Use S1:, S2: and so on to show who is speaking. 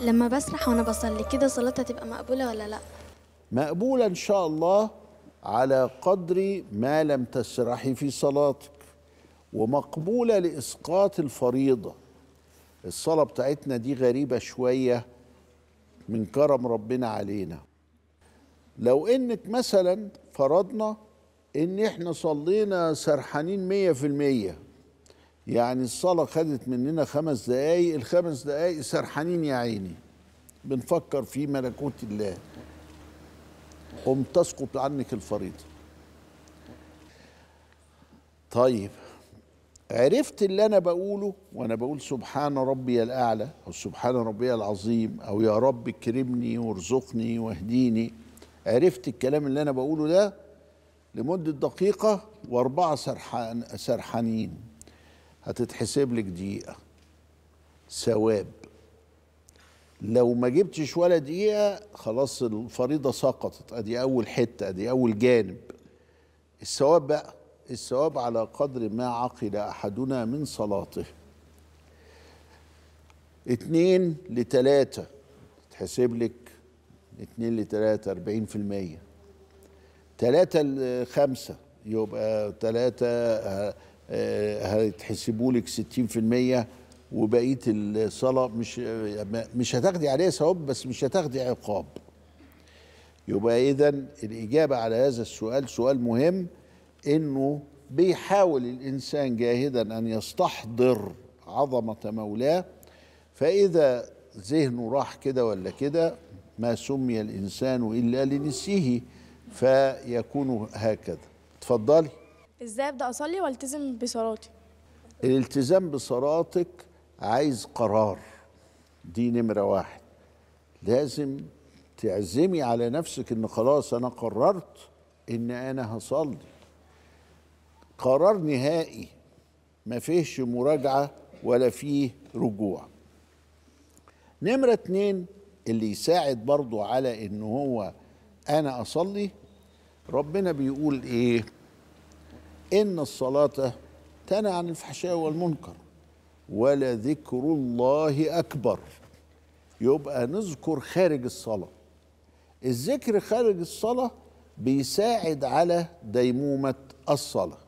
S1: لما بسرح وانا بصلي كده صلاتي هتبقى مقبوله ولا لا مقبوله ان شاء الله على قدر ما لم تسرحي في صلاتك ومقبوله لاسقاط الفريضه الصلاه بتاعتنا دي غريبه شويه من كرم ربنا علينا لو انك مثلا فرضنا ان احنا صلينا سرحانين مية في المية يعني الصلاة خدت مننا خمس دقايق الخمس دقايق سرحانين يا عيني بنفكر في ملكوت الله قم تسقط عنك الفريضة طيب عرفت اللي أنا بقوله وأنا بقول سبحان ربي الأعلى أو سبحان ربي العظيم أو يا رب اكرمني وارزقني واهديني عرفت الكلام اللي أنا بقوله ده لمدة دقيقة وأربعة سرحان سرحانين هتتحسب لك دقيقه ثواب لو ما جبتش ولا دقيقه خلاص الفريضه سقطت ادي اول حته ادي اول جانب الثواب بقى الثواب على قدر ما عقل احدنا من صلاته اتنين لتلاته تحسب لك اتنين لتلاته اربعين في الميه تلاته لخمسه يبقى تلاته آه، آه، هيتحسبوا لك 60% وبقيه الصلاه مش مش هتاخدي عليها ثواب بس مش هتاخدي عقاب يبقى اذا الاجابه على هذا السؤال سؤال مهم انه بيحاول الانسان جاهدا ان يستحضر عظمه مولاه فاذا ذهنه راح كده ولا كده ما سمي الانسان الا لنسيه فيكون هكذا اتفضلي ازاي ابدا اصلي والتزم بصلاتي الالتزام بصلاتك عايز قرار دي نمره واحد لازم تعزمي على نفسك ان خلاص انا قررت ان انا هصلي قرار نهائي ما فيهش مراجعه ولا فيه رجوع نمره اتنين اللي يساعد برضو على ان هو انا اصلي ربنا بيقول ايه إن الصلاة تنهى عن الفحشاء والمنكر ولذكر الله أكبر يبقى نذكر خارج الصلاة الذكر خارج الصلاة بيساعد على ديمومة الصلاة